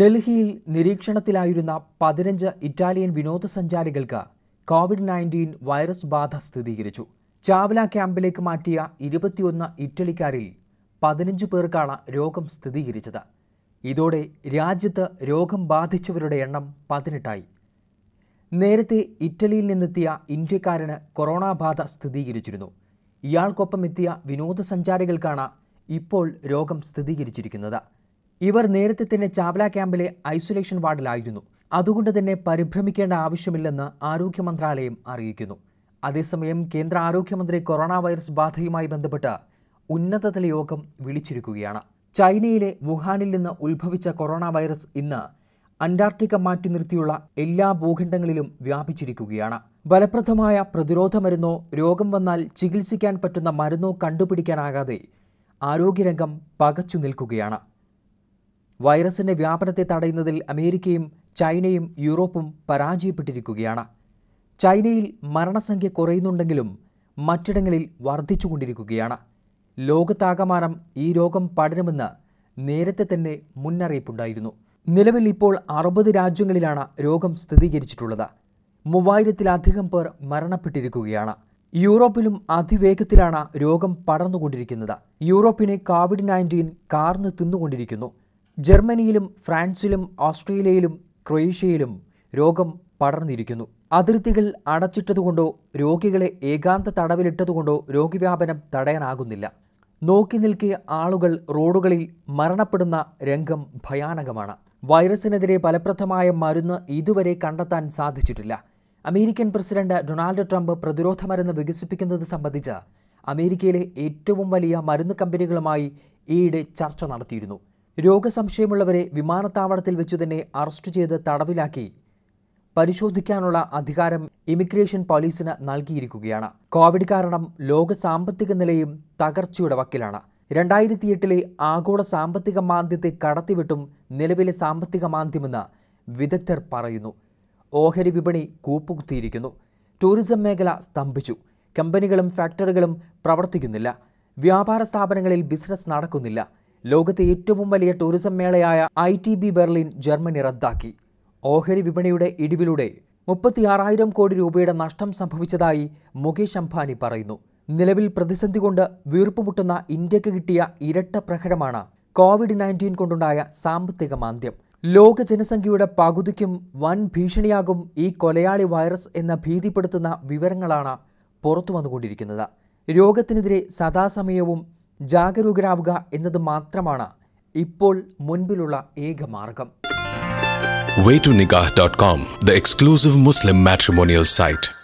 ഡൽഹിയിൽ നിരീക്ഷണത്തിലായിരുന്ന പതിനഞ്ച് ഇറ്റാലിയൻ വിനോദസഞ്ചാരികൾക്ക് കോവിഡ് നയൻറ്റീൻ വൈറസ് ബാധ സ്ഥിരീകരിച്ചു ചാവല ക്യാമ്പിലേക്ക് മാറ്റിയ ഇരുപത്തിയൊന്ന് ഇറ്റലിക്കാരിൽ പതിനഞ്ച് പേർക്കാണ് രോഗം സ്ഥിരീകരിച്ചത് ഇതോടെ രാജ്യത്ത് രോഗം ബാധിച്ചവരുടെ എണ്ണം പതിനെട്ടായി നേരത്തെ ഇറ്റലിയിൽ നിന്നെത്തിയ ഇന്ത്യക്കാരന് കൊറോണ ബാധ സ്ഥിരീകരിച്ചിരുന്നു ഇയാൾക്കൊപ്പം എത്തിയ വിനോദസഞ്ചാരികൾക്കാണ് ഇപ്പോൾ രോഗം സ്ഥിരീകരിച്ചിരിക്കുന്നത് ഇവർ നേരത്തെ തന്നെ ചാവല ക്യാമ്പിലെ ഐസൊലേഷൻ വാർഡിലായിരുന്നു അതുകൊണ്ട് തന്നെ പരിഭ്രമിക്കേണ്ട ആവശ്യമില്ലെന്ന് ആരോഗ്യ മന്ത്രാലയം അറിയിക്കുന്നു അതേസമയം കേന്ദ്ര ആരോഗ്യമന്ത്രി കൊറോണ വൈറസ് ബാധയുമായി ബന്ധപ്പെട്ട് ഉന്നതതല യോഗം വിളിച്ചിരിക്കുകയാണ് ചൈനയിലെ വുഹാനിൽ നിന്ന് ഉത്ഭവിച്ച കൊറോണ വൈറസ് ഇന്ന് അന്റാർട്ടിക്ക മാറ്റി നിർത്തിയുള്ള എല്ലാ ഭൂഖണ്ഡങ്ങളിലും വ്യാപിച്ചിരിക്കുകയാണ് ഫലപ്രദമായ പ്രതിരോധ മരുന്നോ രോഗം വന്നാൽ ചികിത്സിക്കാൻ പറ്റുന്ന മരുന്നോ കണ്ടുപിടിക്കാനാകാതെ ആരോഗ്യരംഗം പകച്ചു നിൽക്കുകയാണ് വൈറസിന്റെ വ്യാപനത്തെ തടയുന്നതിൽ അമേരിക്കയും ചൈനയും യൂറോപ്പും പരാജയപ്പെട്ടിരിക്കുകയാണ് ചൈനയിൽ മരണസംഖ്യ കുറയുന്നുണ്ടെങ്കിലും മറ്റിടങ്ങളിൽ വർദ്ധിച്ചുകൊണ്ടിരിക്കുകയാണ് ലോകത്താകമാനം ഈ രോഗം പടരുമെന്ന് നേരത്തെ തന്നെ മുന്നറിയിപ്പുണ്ടായിരുന്നു നിലവിൽ ഇപ്പോൾ അറുപത് രാജ്യങ്ങളിലാണ് രോഗം സ്ഥിരീകരിച്ചിട്ടുള്ളത് മൂവായിരത്തിലധികം പേർ മരണപ്പെട്ടിരിക്കുകയാണ് യൂറോപ്പിലും അതിവേഗത്തിലാണ് രോഗം പടർന്നുകൊണ്ടിരിക്കുന്നത് യൂറോപ്പിനെ കോവിഡ് നയൻറ്റീൻ കാർന്ന് തിന്നുകൊണ്ടിരിക്കുന്നു ജർമ്മനിയിലും ഫ്രാൻസിലും ഓസ്ട്രേലിയയിലും ക്രൊയേഷ്യയിലും രോഗം പടർന്നിരിക്കുന്നു അതിർത്തികൾ അടച്ചിട്ടതുകൊണ്ടോ രോഗികളെ ഏകാന്ത തടവിലിട്ടതുകൊണ്ടോ രോഗവ്യാപനം തടയാനാകുന്നില്ല നോക്കി നിൽക്കിയ ആളുകൾ റോഡുകളിൽ മരണപ്പെടുന്ന രംഗം ഭയാനകമാണ് വൈറസിനെതിരെ ഫലപ്രദമായ മരുന്ന് ഇതുവരെ കണ്ടെത്താൻ സാധിച്ചിട്ടില്ല അമേരിക്കൻ പ്രസിഡന്റ് ഡൊണാൾഡ് ട്രംപ് പ്രതിരോധ മരുന്ന് വികസിപ്പിക്കുന്നത് സംബന്ധിച്ച് അമേരിക്കയിലെ ഏറ്റവും വലിയ മരുന്ന് കമ്പനികളുമായി ഈയിടെ ചർച്ച നടത്തിയിരുന്നു രോഗസംശയമുള്ളവരെ വിമാനത്താവളത്തിൽ വെച്ചു തന്നെ അറസ്റ്റ് ചെയ്ത് തടവിലാക്കി പരിശോധിക്കാനുള്ള അധികാരം ഇമിഗ്രേഷൻ പോലീസിന് നൽകിയിരിക്കുകയാണ് കോവിഡ് കാരണം ലോക സാമ്പത്തിക നിലയും തകർച്ചയുടെ വക്കിലാണ് രണ്ടായിരത്തി എട്ടിലെ ആഗോള സാമ്പത്തിക മാന്ദ്യത്തെ കടത്തിവിട്ടും നിലവിലെ സാമ്പത്തിക മാന്ദ്യമെന്ന് വിദഗ്ധർ പറയുന്നു ഓഹരി വിപണി കൂപ്പുകുത്തിയിരിക്കുന്നു ടൂറിസം മേഖല സ്തംഭിച്ചു കമ്പനികളും ഫാക്ടറികളും പ്രവർത്തിക്കുന്നില്ല വ്യാപാര സ്ഥാപനങ്ങളിൽ ബിസിനസ് നടക്കുന്നില്ല ലോകത്തെ ഏറ്റവും വലിയ ടൂറിസം മേളയായ I T B Berlin Germany റദ്ദാക്കി ഓഹരി വിപണിയുടെ ഇടിവിലൂടെ മുപ്പത്തിയാറായിരം കോടി രൂപയുടെ നഷ്ടം സംഭവിച്ചതായി മുകേഷ് അംബാനി പറയുന്നു നിലവിൽ പ്രതിസന്ധി കൊണ്ട് വീർപ്പുമുട്ടുന്ന ഇന്ത്യക്ക് കിട്ടിയ ഇരട്ട പ്രഹരമാണ് കോവിഡ് നയൻറ്റീൻ കൊണ്ടുണ്ടായ സാമ്പത്തിക മാന്ദ്യം ലോക ജനസംഖ്യയുടെ പകുതിക്കും വൻ ഭീഷണിയാകും ഈ കൊലയാളി വൈറസ് എന്ന ഭീതിപ്പെടുത്തുന്ന വിവരങ്ങളാണ് പുറത്തു വന്നുകൊണ്ടിരിക്കുന്നത് രോഗത്തിനെതിരെ സദാസമയവും ജാഗരൂകരാവുക എന്നത് മാത്രമാണ് ഇപ്പോൾ മുൻപിലുള്ള ഏക മാർഗം way to nikah.com the exclusive muslim matrimonial site